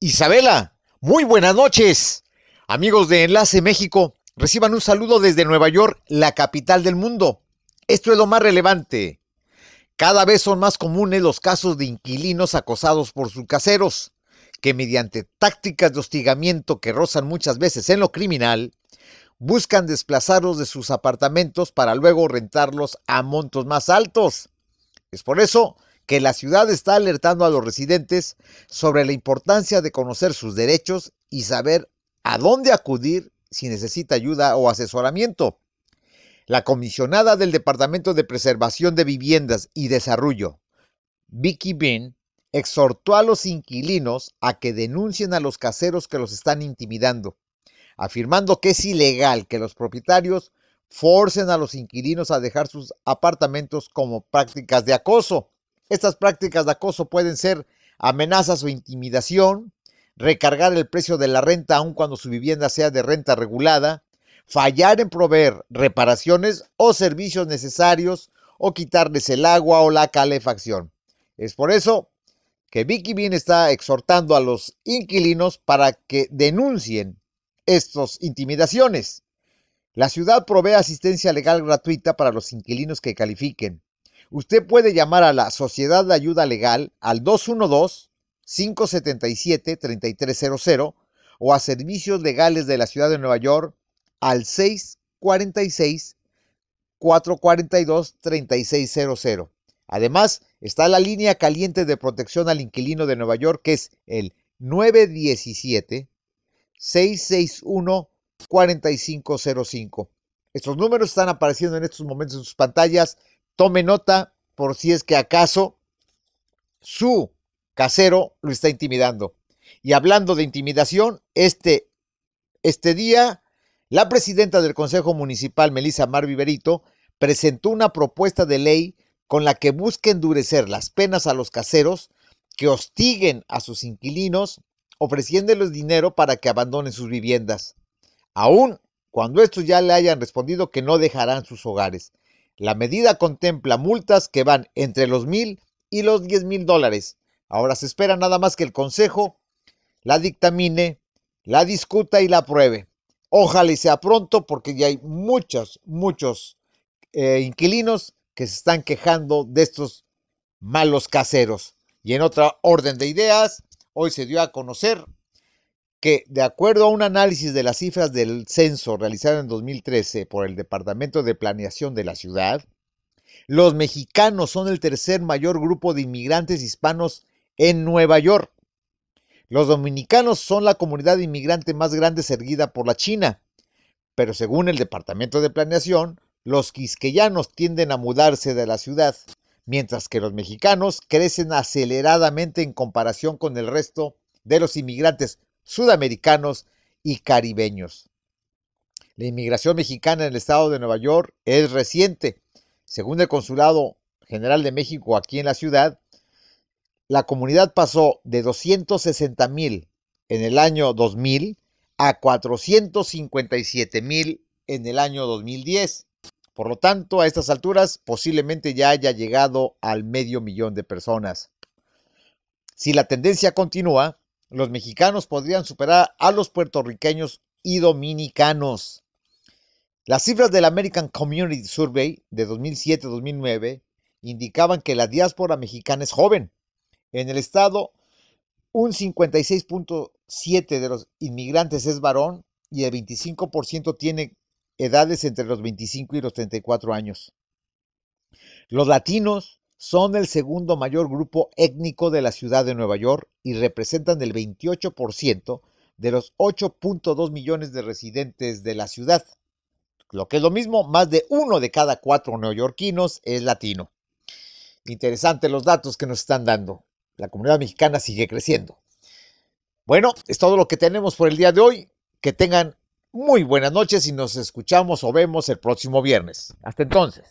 Isabela, muy buenas noches. Amigos de Enlace México, reciban un saludo desde Nueva York, la capital del mundo. Esto es lo más relevante. Cada vez son más comunes los casos de inquilinos acosados por sus caseros, que mediante tácticas de hostigamiento que rozan muchas veces en lo criminal, buscan desplazarlos de sus apartamentos para luego rentarlos a montos más altos. Es por eso que la ciudad está alertando a los residentes sobre la importancia de conocer sus derechos y saber a dónde acudir si necesita ayuda o asesoramiento. La comisionada del Departamento de Preservación de Viviendas y Desarrollo, Vicky Bean, exhortó a los inquilinos a que denuncien a los caseros que los están intimidando, afirmando que es ilegal que los propietarios forcen a los inquilinos a dejar sus apartamentos como prácticas de acoso. Estas prácticas de acoso pueden ser amenazas o intimidación, recargar el precio de la renta aun cuando su vivienda sea de renta regulada, fallar en proveer reparaciones o servicios necesarios o quitarles el agua o la calefacción. Es por eso que Vicky Bean está exhortando a los inquilinos para que denuncien estas intimidaciones. La ciudad provee asistencia legal gratuita para los inquilinos que califiquen. Usted puede llamar a la Sociedad de Ayuda Legal al 212-577-3300 o a Servicios Legales de la Ciudad de Nueva York al 646-442-3600. Además, está la línea caliente de protección al inquilino de Nueva York, que es el 917-661-4505. Estos números están apareciendo en estos momentos en sus pantallas. Tome nota por si es que acaso su casero lo está intimidando. Y hablando de intimidación, este, este día la presidenta del Consejo Municipal, Melissa Viverito, presentó una propuesta de ley con la que busca endurecer las penas a los caseros que hostiguen a sus inquilinos ofreciéndoles dinero para que abandonen sus viviendas, aun cuando estos ya le hayan respondido que no dejarán sus hogares. La medida contempla multas que van entre los mil y los diez mil dólares. Ahora se espera nada más que el Consejo la dictamine, la discuta y la apruebe. Ojalá sea pronto porque ya hay muchos, muchos eh, inquilinos que se están quejando de estos malos caseros. Y en otra orden de ideas, hoy se dio a conocer que, de acuerdo a un análisis de las cifras del censo realizado en 2013 por el Departamento de Planeación de la ciudad, los mexicanos son el tercer mayor grupo de inmigrantes hispanos en Nueva York. Los dominicanos son la comunidad inmigrante más grande seguida por la China, pero según el Departamento de Planeación, los quisqueyanos tienden a mudarse de la ciudad, mientras que los mexicanos crecen aceleradamente en comparación con el resto de los inmigrantes sudamericanos y caribeños. La inmigración mexicana en el estado de Nueva York es reciente. Según el Consulado General de México aquí en la ciudad, la comunidad pasó de 260 mil en el año 2000 a 457 mil en el año 2010. Por lo tanto, a estas alturas posiblemente ya haya llegado al medio millón de personas. Si la tendencia continúa, los mexicanos podrían superar a los puertorriqueños y dominicanos. Las cifras del American Community Survey de 2007-2009 indicaban que la diáspora mexicana es joven. En el estado, un 56.7 de los inmigrantes es varón y el 25% tiene edades entre los 25 y los 34 años. Los latinos son el segundo mayor grupo étnico de la ciudad de Nueva York y representan el 28% de los 8.2 millones de residentes de la ciudad. Lo que es lo mismo, más de uno de cada cuatro neoyorquinos es latino. Interesantes los datos que nos están dando. La comunidad mexicana sigue creciendo. Bueno, es todo lo que tenemos por el día de hoy. Que tengan muy buenas noches y nos escuchamos o vemos el próximo viernes. Hasta entonces.